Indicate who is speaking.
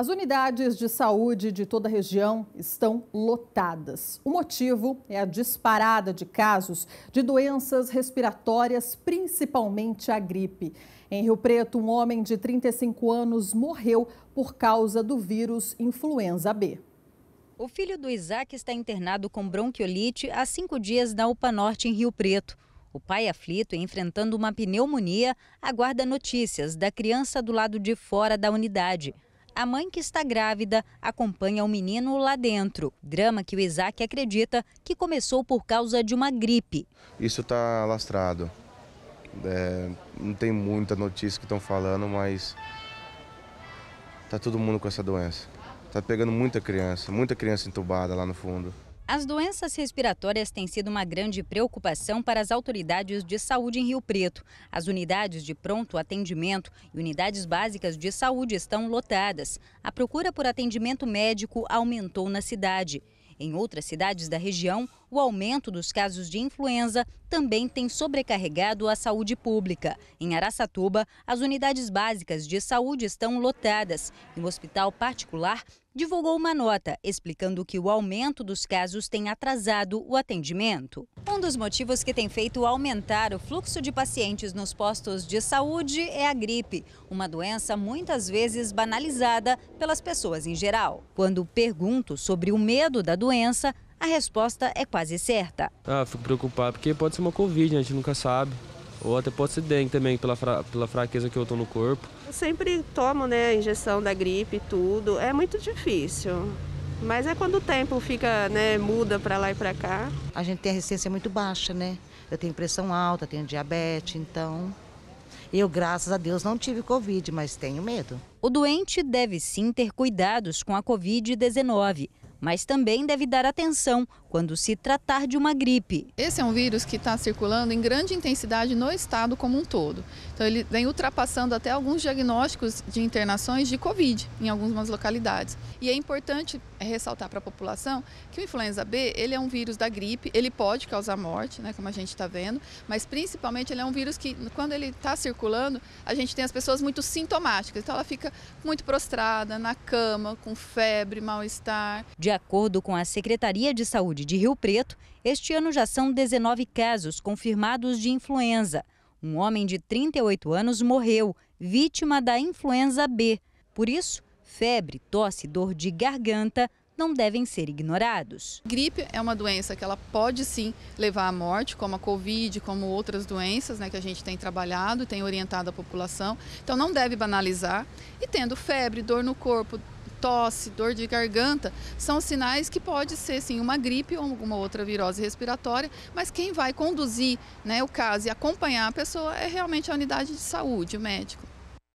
Speaker 1: As unidades de saúde de toda a região estão lotadas. O motivo é a disparada de casos de doenças respiratórias, principalmente a gripe. Em Rio Preto, um homem de 35 anos morreu por causa do vírus influenza B.
Speaker 2: O filho do Isaac está internado com bronquiolite há cinco dias na UPA Norte, em Rio Preto. O pai aflito, enfrentando uma pneumonia, aguarda notícias da criança do lado de fora da unidade a mãe que está grávida acompanha o menino lá dentro. Drama que o Isaac acredita que começou por causa de uma gripe.
Speaker 1: Isso está lastrado. É, não tem muita notícia que estão falando, mas tá todo mundo com essa doença. Tá pegando muita criança, muita criança entubada lá no fundo.
Speaker 2: As doenças respiratórias têm sido uma grande preocupação para as autoridades de saúde em Rio Preto. As unidades de pronto atendimento e unidades básicas de saúde estão lotadas. A procura por atendimento médico aumentou na cidade. Em outras cidades da região, o aumento dos casos de influenza também tem sobrecarregado a saúde pública. Em Araçatuba, as unidades básicas de saúde estão lotadas e o um hospital particular divulgou uma nota explicando que o aumento dos casos tem atrasado o atendimento. Um dos motivos que tem feito aumentar o fluxo de pacientes nos postos de saúde é a gripe, uma doença muitas vezes banalizada pelas pessoas em geral. Quando pergunto sobre o medo da doença, a resposta é quase certa. Ah, fico preocupado porque pode ser uma Covid, né? a gente nunca sabe. Ou até pode ser dengue também, pela, fra... pela fraqueza que eu estou no corpo. Eu sempre tomo, né, a injeção da gripe e tudo. É muito difícil. Mas é quando o tempo fica, né, muda para lá e para cá. A gente tem a resistência muito baixa, né? Eu tenho pressão alta, tenho diabetes, então eu, graças a Deus, não tive Covid, mas tenho medo. O doente deve sim ter cuidados com a Covid-19 mas também deve dar atenção quando se tratar de uma gripe.
Speaker 1: Esse é um vírus que está circulando em grande intensidade no estado como um todo. Então, ele vem ultrapassando até alguns diagnósticos de internações de Covid em algumas localidades. E é importante é, ressaltar para a população que o influenza B ele é um vírus da gripe, ele pode causar morte, né, como a gente está vendo, mas principalmente ele é um vírus que, quando ele está circulando, a gente tem as pessoas muito sintomáticas. Então, ela fica muito prostrada, na cama, com febre, mal-estar.
Speaker 2: De de acordo com a Secretaria de Saúde de Rio Preto, este ano já são 19 casos confirmados de influenza. Um homem de 38 anos morreu, vítima da influenza B. Por isso, febre, tosse, dor de garganta não devem ser ignorados. Gripe é uma doença
Speaker 1: que ela pode sim levar à morte, como a Covid, como outras doenças né, que a gente tem trabalhado, tem orientado a população. Então não deve banalizar. E tendo febre, dor no corpo, tosse, dor de garganta, são sinais que pode ser sim uma gripe ou alguma outra virose respiratória, mas quem vai conduzir né, o caso e acompanhar a pessoa é realmente a unidade de saúde, o médico.